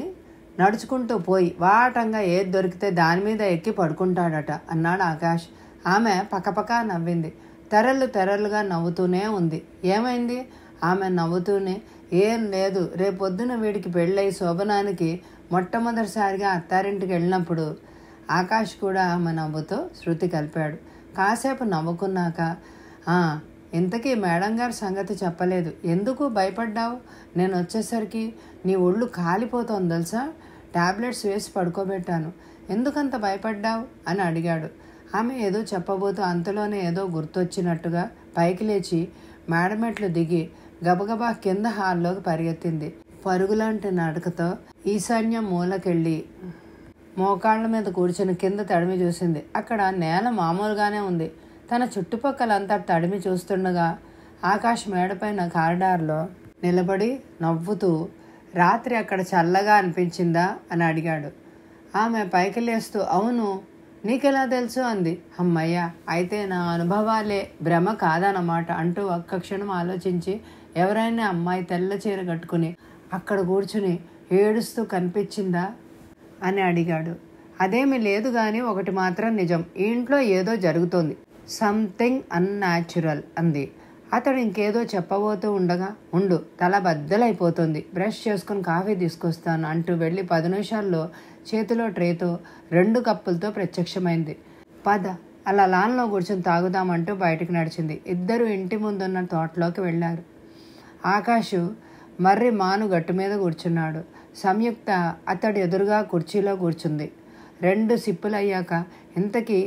నడుచుకుంటూ పోయి వాటంగా ఏది దొరికితే దాని మీద ఎక్కి పడుకుంటాడట అన్నాడు ఆకాష్ ఆమె పకపక నవ్వింది తెరలు తెరలుగా నవ్వుతూనే ఉంది ఏమైంది ఆమె నవ్వుతూనే ఏం లేదు రేపొద్దున వీడికి పెళ్ళై శోభనానికి మొట్టమొదటిసారిగా అత్తారింటికి వెళ్ళినప్పుడు ఆకాష్ కూడా ఆమె నవ్వుతో శృతి కలిపాడు కాసేపు నవ్వుకున్నాక ఇంతకీ మేడం గారు సంగతి చెప్పలేదు ఎందుకు భయపడ్డావు నేను వచ్చేసరికి నీ ఒళ్ళు కాలిపోతుంది తెలుసా టాబ్లెట్స్ వేసి పడుకోబెట్టాను ఎందుకంత భయపడ్డావు అని అడిగాడు ఆమె ఏదో చెప్పబోతూ అంతలోనే ఏదో గుర్తొచ్చినట్టుగా పైకి లేచి మేడమెట్లు దిగి గబగబా కింద హాల్లోకి పరిగెత్తింది పరుగులాంటి నడకతో ఈశాన్య మూలకెళ్ళి మోకాళ్ళ మీద కూర్చుని కింద తడిమి చూసింది అక్కడ నేల మామూలుగానే ఉంది తన చుట్టుపక్కలంతా తడిమి చూస్తుండగా ఆకాష్ మేడపైన కారిడార్లో నిలబడి నవ్వుతూ రాత్రి అక్కడ చల్లగా అనిపించిందా అని అడిగాడు ఆమె పైకి లేస్తూ అవును నీకెలా తెలుసు అంది అమ్మయ్య అయితే నా అనుభవాలే భ్రమ కాదన్నమాట అంటూ ఒక్క క్షణం ఆలోచించి ఎవరైనా అమ్మాయి తెల్ల చీర కట్టుకుని అక్కడ కూర్చుని ఏడుస్తూ కనిపించిందా అని అడిగాడు అదేమి లేదు కానీ ఒకటి మాత్రం నిజం ఈ ఇంట్లో ఏదో జరుగుతోంది సంథింగ్ అన్యాచురల్ అంది అతడు ఇంకేదో చెప్పబోతూ ఉండగా ఉండు తల బద్దలైపోతుంది బ్రష్ చేసుకుని కాఫీ తీసుకొస్తాను అంటూ వెళ్ళి పది నిమిషాల్లో చేతిలో ట్రేతో రెండు కప్పులతో ప్రత్యక్షమైంది పద అలా లాన్లో కూర్చొని తాగుదామంటూ బయటకు నడిచింది ఇద్దరు ఇంటి ముందున్న తోటలోకి వెళ్ళారు ఆకాశు మర్రి మాను గట్టు మీద కూర్చున్నాడు సంయుక్త అతడి ఎదురుగా కుర్చీలో కూర్చుంది రెండు సిప్పులయ్యాక ఇంతకీ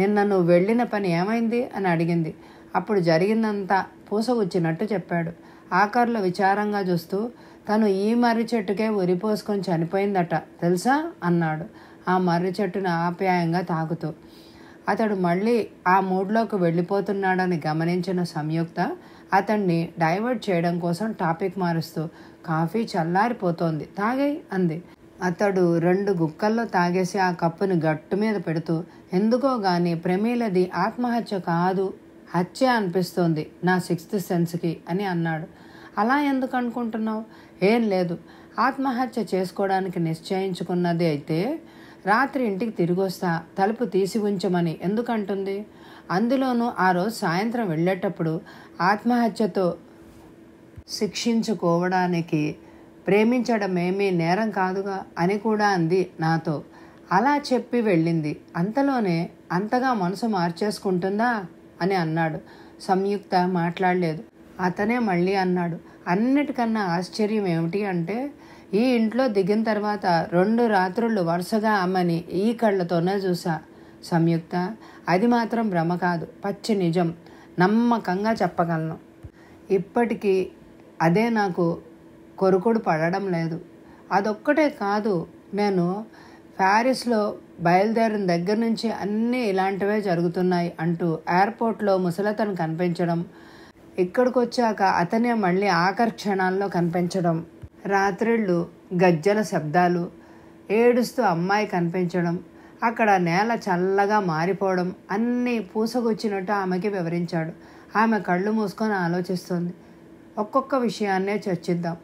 నిన్న నువ్వు వెళ్ళిన పని ఏమైంది అని అడిగింది అప్పుడు జరిగిందంతా పూస వచ్చినట్టు చెప్పాడు ఆకారులో విచారంగా చూస్తూ తను ఈ మర్రి చెట్టుకే ఉరిపోసుకొని చనిపోయిందట తెలుసా అన్నాడు ఆ మర్రి చెట్టును ఆప్యాయంగా తాగుతూ అతడు మళ్ళీ ఆ మూడ్లోకి వెళ్ళిపోతున్నాడని గమనించిన సంయుక్త అతన్ని డైవర్ట్ చేయడం కోసం టాపిక్ మారుస్తూ కాఫీ చల్లారిపోతోంది తాగై అంది అతడు రెండు గుక్కల్లో తాగేసి ఆ కప్పును గట్టు మీద పెడుతూ ఎందుకో గాని ప్రమీలది ఆత్మహత్య కాదు హత్య అనిపిస్తోంది నా సిక్స్త్ సెన్స్కి అని అన్నాడు అలా ఎందుకు అనుకుంటున్నావు ఏం లేదు ఆత్మహత్య చేసుకోవడానికి నిశ్చయించుకున్నది అయితే రాత్రి ఇంటికి తిరిగి వస్తా తలుపు తీసి ఉంచమని ఎందుకంటుంది అందులోనూ ఆ రోజు సాయంత్రం వెళ్ళేటప్పుడు ఆత్మహత్యతో శిక్షించుకోవడానికి ప్రేమించడమేమీ నేరం కాదుగా అని కూడా అంది నాతో అలా చెప్పి వెళ్ళింది అంతలోనే అంతగా మనసు మార్చేసుకుంటుందా అని అన్నాడు సంయుక్త మాట్లాడలేదు అతనే మళ్ళీ అన్నాడు అన్నిటికన్నా ఆశ్చర్యం ఏమిటి అంటే ఈ ఇంట్లో దిగిన తర్వాత రెండు రాత్రులు వరుసగా అమ్మని ఈ కళ్ళతోనే చూసా సంయుక్త అది మాత్రం భ్రమ కాదు పచ్చి నిజం నమ్మకంగా చెప్పగలను ఇప్పటికీ అదే నాకు కొరుకుడు పడడం లేదు అదొక్కటే కాదు నేను ప్యారిస్లో బయలుదేరిన దగ్గర నుంచి అన్నీ ఇలాంటివే జరుగుతున్నాయి అంటూ ఎయిర్పోర్ట్లో ముసలతను కనిపించడం ఇక్కడికి వచ్చాక అతనే మళ్ళీ ఆకర్షణాల్లో కనిపించడం రాత్రిళ్ళు గజ్జల శబ్దాలు ఏడుస్తూ అమ్మాయి కనిపించడం అక్కడ నేల చల్లగా మారిపోవడం అన్నీ పూసగొచ్చినట్టు ఆమెకి వివరించాడు ఆమె కళ్ళు మూసుకొని ఆలోచిస్తుంది ఒక్కొక్క విషయాన్నే చర్చిద్దాం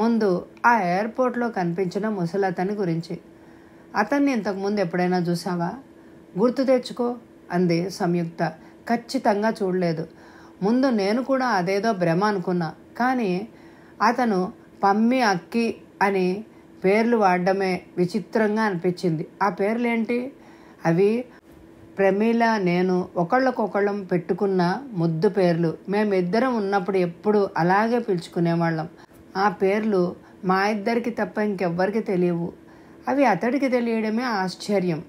ముందు ఆ ఎయిర్పోర్ట్లో కనిపించిన ముసలతని గురించి అతన్ని ఇంతకుముందు ఎప్పుడైనా చూసావా గుర్తు తెచ్చుకో అంది సంయుక్త ఖచ్చితంగా చూడలేదు ముందు నేను కూడా అదేదో భ్రమ అనుకున్నా కానీ అతను పమ్మి అక్కి అని పేర్లు వాడడమే విచిత్రంగా అనిపించింది ఆ పేర్లేంటి అవి ప్రమీల నేను ఒకళ్ళకొకళ్ళం పెట్టుకున్న ముద్దు పేర్లు మేమిద్దరం ఉన్నప్పుడు ఎప్పుడు అలాగే పిలుచుకునేవాళ్ళం ఆ పేర్లు మా ఇద్దరికి తప్ప ఇంకెవ్వరికి తెలియవు అవి అతడికి తెలియడమే ఆశ్చర్యం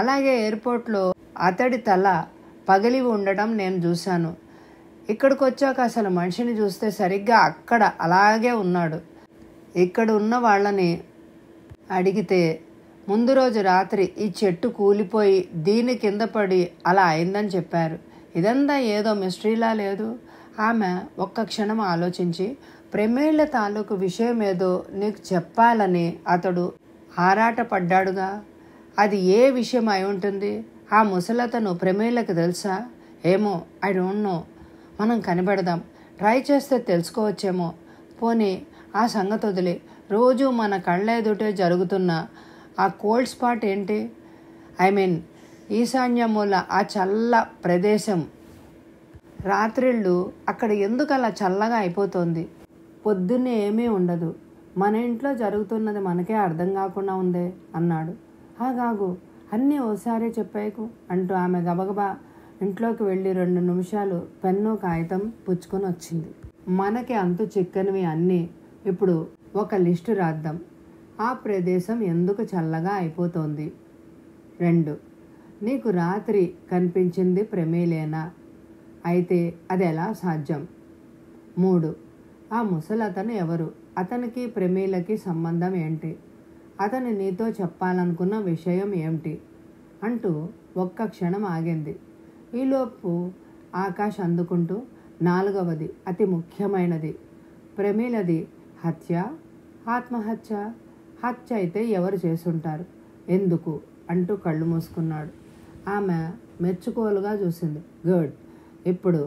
అలాగే ఎయిర్పోర్ట్లో అతడి తల పగిలి ఉండడం నేను చూశాను ఇక్కడికి వచ్చాక అసలు మనిషిని చూస్తే సరిగ్గా అక్కడ అలాగే ఉన్నాడు ఇక్కడ ఉన్న వాళ్ళని అడిగితే ముందు రోజు రాత్రి ఈ చెట్టు కూలిపోయి దీని కింద పడి అలా అయిందని చెప్పారు ఇదంతా ఏదో మిస్టరీలా లేదు ఆమె ఒక్క క్షణం ఆలోచించి ప్రమేళ్ల తాలూకు విషయం ఏదో నీకు చెప్పాలని అతడు ఆరాటపడ్డాడుగా అది ఏ విషయం అయి ఉంటుంది ఆ ముసలతను ప్రమేయులకు తెలుసా ఏమో ఐ డోంట్ నో మనం కనిపెడదాం ట్రై చేస్తే తెలుసుకోవచ్చేమో పోనీ ఆ సంగతి వదిలే రోజు మన కళ్ళ ఎదుటే జరుగుతున్న ఆ కోల్డ్ స్పాట్ ఏంటి ఐ మీన్ ఈశాన్య మూల ఆ చల్ల ప్రదేశం రాత్రిళ్ళు అక్కడ ఎందుకు అలా చల్లగా అయిపోతుంది పొద్దున్నే ఏమీ ఉండదు మన ఇంట్లో జరుగుతున్నది మనకే అర్థం కాకుండా ఉందే అన్నాడు ఆగాగు అన్నీ ఓసారే చెప్పాయకు అంటూ ఆమె గబగబా ఇంట్లోకి వెళ్ళి రెండు నిమిషాలు పెన్ను కాగితం పుచ్చుకొని వచ్చింది మనకి అంతు చిక్కనివి అన్నీ ఇప్పుడు ఒక లిస్టు రాద్దాం ఆ ప్రదేశం ఎందుకు చల్లగా అయిపోతోంది రెండు నీకు రాత్రి కనిపించింది ప్రమేలేనా అయితే అది ఎలా సాధ్యం మూడు ఆ ముసలతను ఎవరు అతనికి ప్రమేలకి సంబంధం ఏంటి అతను నీతో చెప్పాలనుకున్న విషయం ఏమిటి అంటూ ఒక్క క్షణం ఆగింది ఈలోపు ఆకాష్ అందుకుంటూ నాలుగవది అతి ముఖ్యమైనది ప్రమేలది హత్య ఆత్మహత్య హత్య అయితే ఎవరు చేసుంటారు ఎందుకు అంటూ కళ్ళు మూసుకున్నాడు ఆమె మెచ్చుకోలుగా చూసింది గుడ్ ఇప్పుడు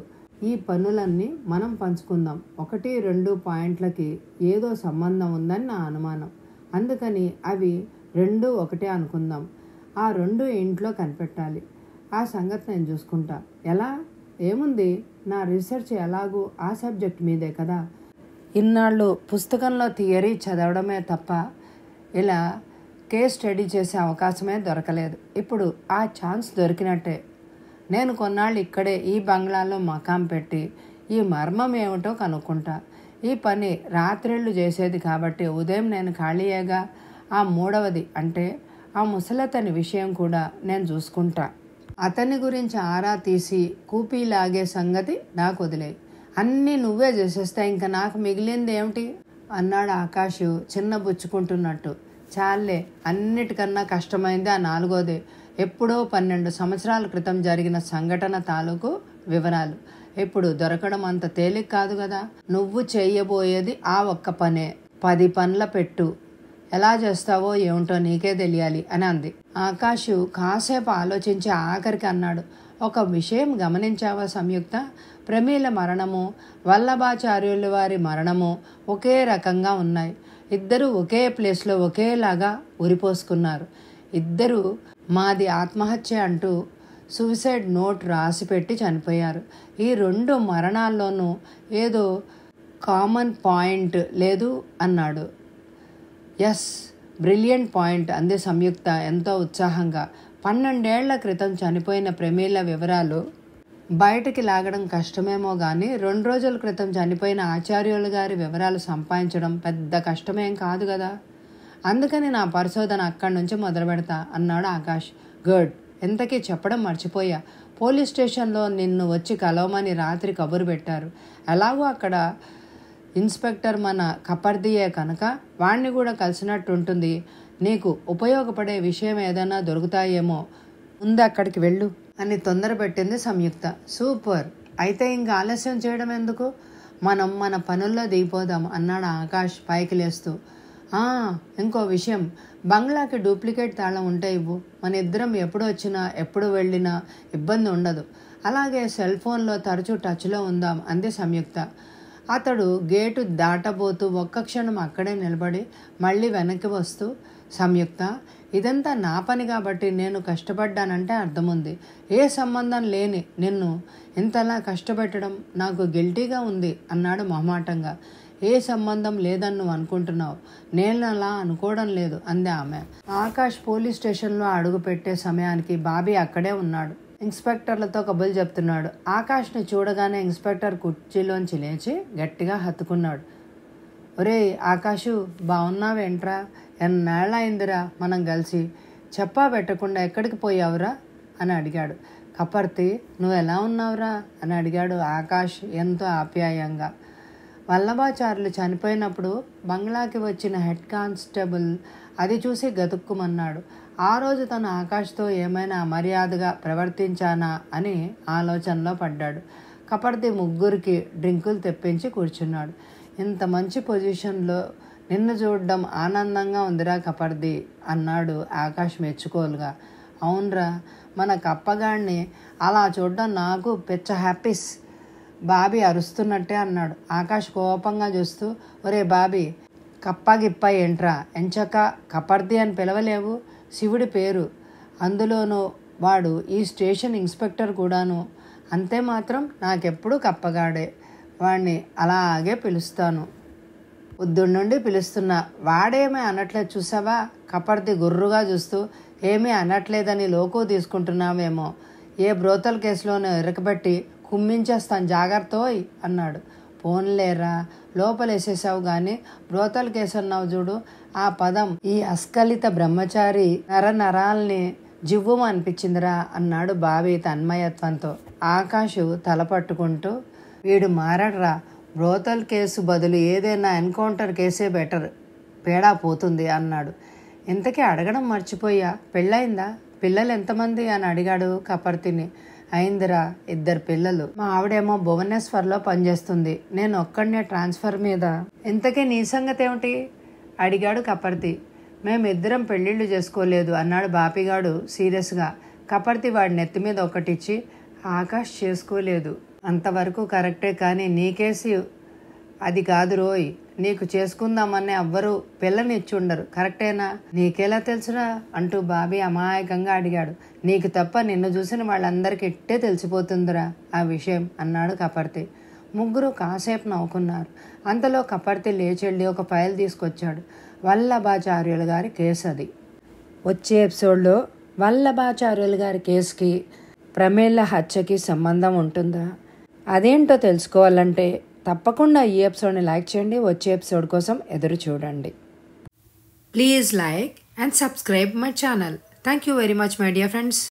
ఈ పనులన్నీ మనం పంచుకుందాం ఒకటి రెండు పాయింట్లకి ఏదో సంబంధం ఉందని నా అనుమానం అందుకని అవి రెండు ఒకటే అనుకుందాం ఆ రెండు ఇంట్లో కనిపెట్టాలి ఆ సంగతి నేను చూసుకుంటా ఎలా ఏముంది నా రీసెర్చ్ ఎలాగూ ఆ సబ్జెక్ట్ మీదే కదా ఇన్నాళ్ళు పుస్తకంలో థియరీ చదవడమే తప్ప ఇలా కేస్ స్టడీ చేసే అవకాశమే దొరకలేదు ఇప్పుడు ఆ ఛాన్స్ దొరికినట్టే నేను కొన్నాళ్ళు ఇక్కడే ఈ బంగ్లాలో మకాం పెట్టి ఈ మర్మం ఏమిటో కనుక్కుంటా ఈ పని రాత్రిళ్ళు చేసేది కాబట్టి ఉదయం నేను ఖాళీయేగా ఆ మూడవది అంటే ఆ ముసలతని విషయం కూడా నేను చూసుకుంటా అతని గురించి ఆరా తీసి కూపీ లాగే సంగతి నాకు వదిలే అన్నీ నువ్వే చేసేస్తా ఇంకా నాకు మిగిలింది ఏమిటి అన్నాడు ఆకాష్ చిన్న బుచ్చుకుంటున్నట్టు చాలే అన్నిటికన్నా కష్టమైంది ఆ నాలుగోది ఎప్పుడో పన్నెండు సంవత్సరాల క్రితం జరిగిన సంఘటన తాలూకు వివరాలు ఇప్పుడు దొరకడం అంత తేలిక కాదు కదా నువ్వు చేయబోయేది ఆ ఒక్క పనే పది పనుల పెట్టు ఎలా చేస్తావో ఏమిటో నీకే తెలియాలి అని అంది ఆకాశు కాసేపు ఆలోచించి ఆఖరికి అన్నాడు ఒక విషయం గమనించావా సంయుక్త ప్రమీల మరణము వల్లభాచార్యుల వారి మరణము ఒకే రకంగా ఉన్నాయి ఇద్దరూ ఒకే ప్లేస్లో ఒకేలాగా ఉరిపోసుకున్నారు ఇద్దరూ మాది ఆత్మహత్య అంటూ సూసైడ్ నోట్ రాసిపెట్టి చనిపోయారు ఈ రెండు మరణాల్లోనూ ఏదో కామన్ పాయింట్ లేదు అన్నాడు ఎస్ బ్రిలియంట్ పాయింట్ అంది సంయుక్త ఎంతో ఉత్సాహంగా పన్నెండేళ్ల క్రితం చనిపోయిన ప్రమీల వివరాలు బయటికి లాగడం కష్టమేమో కానీ రెండు రోజుల క్రితం చనిపోయిన ఆచార్యులు గారి వివరాలు సంపాదించడం పెద్ద కష్టమేం కాదు కదా అందుకని నా పరిశోధన అక్కడి నుంచి మొదలు పెడతా అన్నాడు ఆకాష్ గుడ్ ఎంతకీ చెప్పడం మర్చిపోయా పోలీస్ స్టేషన్లో నిన్ను వచ్చి కలవమని రాత్రి కబురు పెట్టారు ఎలాగో అక్కడ ఇన్స్పెక్టర్ మన కపర్దియే కనుక వాణ్ణి కూడా కలిసినట్టుంటుంది నీకు ఉపయోగపడే విషయం ఏదైనా దొరుకుతాయేమో ముందు అక్కడికి వెళ్ళు అని తొందర పెట్టింది సంయుక్త సూపర్ అయితే ఇంకా ఆలస్యం చేయడం ఎందుకు మనం మన పనుల్లో దిగిపోదాం అన్నాడు ఆకాష్ పైకి లేస్తూ ఇంకో విషయం బంగ్లాకి డూప్లికేట్ తాళం ఉంటే ఇవ్వు మన ఇద్దరం ఎప్పుడు వచ్చినా ఎప్పుడు వెళ్ళినా ఇబ్బంది ఉండదు అలాగే సెల్ ఫోన్లో తరచూ టచ్లో ఉందాం అంది సంయుక్త అతడు గేటు దాటబోతూ ఒక్క క్షణం అక్కడే నిలబడి మళ్ళీ వెనక్కి వస్తూ సంయుక్త ఇదంతా నా పని కాబట్టి నేను కష్టపడ్డానంటే అర్థముంది ఏ సంబంధం లేని నిన్ను ఇంతలా కష్టపెట్టడం నాకు గిల్టీగా ఉంది అన్నాడు మొహమాటంగా ఏ సంబంధం లేదని నువ్వు అనుకుంటున్నావు నేను అలా అనుకోవడం లేదు అంది ఆమె ఆకాష్ పోలీస్ స్టేషన్లో అడుగుపెట్టే సమయానికి బాబీ అక్కడే ఉన్నాడు ఇన్స్పెక్టర్లతో కబుల్ చెప్తున్నాడు ఆకాష్ని చూడగానే ఇన్స్పెక్టర్ కుర్చీలోంచి లేచి గట్టిగా హత్తుకున్నాడు ఒరే ఆకాశు బాగున్నావేంట్రా ఎన్నేళ్ళయిందిరా మనం కలిసి చెప్పా పెట్టకుండా ఎక్కడికి పోయావురా అని అడిగాడు కపర్తి నువ్వు ఎలా ఉన్నావురా అని అడిగాడు ఆకాష్ ఎంతో ఆప్యాయంగా వల్లభాచారులు చనిపోయినప్పుడు బంగ్లాకి వచ్చిన హెడ్ కానిస్టేబుల్ అది చూసి గతుక్కుమన్నాడు ఆ రోజు తను ఆకాష్తో ఏమైనా అమర్యాదగా ప్రవర్తించానా అని ఆలోచనలో పడ్డాడు కపర్ది ముగ్గురికి డ్రింకులు తెప్పించి కూర్చున్నాడు ఇంత మంచి పొజిషన్లో నిన్ను చూడడం ఆనందంగా ఉందిరా కపర్ది అన్నాడు ఆకాష్ మెచ్చుకోలుగా అవునరా మన కప్పగాడిని అలా చూడడం నాకు పెచ్చ హ్యాపీస్ బాబీ అరుస్తున్నట్టే అన్నాడు ఆకాష్ కోపంగా చూస్తూ ఒరే బాబీ గిప్ప ఏంట్రా ఎంచక కపర్ది అని పిలవలేవు శివుడి పేరు అందులోనూ వాడు ఈ స్టేషన్ ఇన్స్పెక్టర్ కూడాను అంతే మాత్రం నాకెప్పుడు కప్పగాడే వాణ్ణి అలాగే పిలుస్తాను నుండి పిలుస్తున్నా వాడేమీ అనట్లేదు చూసావా కపర్ది గుర్రుగా చూస్తూ ఏమీ అనట్లేదని లోకో తీసుకుంటున్నావేమో ఏ బ్రోతల్ కేసులోనూ ఇరకబెట్టి కుమ్మించేస్తాను జాగ్రత్తోయ్ అన్నాడు పోన్లేరా లోపలేసేసావు గాని బ్రోతలకేసన్నావు చూడు ఆ పదం ఈ అస్కలిత బ్రహ్మచారి నర నరాల్ని జివ్వు అనిపించిందిరా అన్నాడు బావి తన్మయత్వంతో ఆకాశు తలపట్టుకుంటూ వీడు మారడ్రా బ్రోతల్ కేసు బదులు ఏదైనా ఎన్కౌంటర్ కేసే బెటర్ పేడా పోతుంది అన్నాడు ఇంతకీ అడగడం మర్చిపోయా పెళ్ళయిందా పిల్లలు ఎంతమంది అని అడిగాడు కపర్తిని అయిందిరా ఇద్దరు పిల్లలు మా ఆవిడేమో భువనేశ్వర్లో పనిచేస్తుంది నేను ఒక్కడనే ట్రాన్స్ఫర్ మీద ఇంతకీ నీ సంగతి ఏమిటి అడిగాడు కపర్తి మేమిద్దరం పెళ్ళిళ్ళు చేసుకోలేదు అన్నాడు బాపిగాడు సీరియస్గా కపర్తి వాడి నెత్తి మీద ఒకటిచ్చి ఆకాష్ చేసుకోలేదు అంతవరకు కరెక్టే కానీ నీ కేసు అది కాదు రోయ్ నీకు చేసుకుందామని ఇచ్చి ఉండరు కరెక్టేనా నీకెలా తెలుసురా అంటూ బాబీ అమాయకంగా అడిగాడు నీకు తప్ప నిన్ను చూసిన వాళ్ళందరికీ ఇట్టే తెలిసిపోతుందిరా ఆ విషయం అన్నాడు కపర్తి ముగ్గురు కాసేపు నవ్వుకున్నారు అంతలో కపర్తి లేచెళ్ళి ఒక ఫైల్ తీసుకొచ్చాడు వల్లభాచార్యులు గారి కేసు అది వచ్చే ఎపిసోడ్లో వల్లభాచార్యులు గారి కేసుకి ప్రమేళ హత్యకి సంబంధం ఉంటుందా అదేంటో తెలుసుకోవాలంటే తప్పకుండా ఈ ఎపిసోడ్ని లైక్ చేయండి వచ్చే ఎపిసోడ్ కోసం ఎదురు చూడండి please like and subscribe my channel thank you very much my dear friends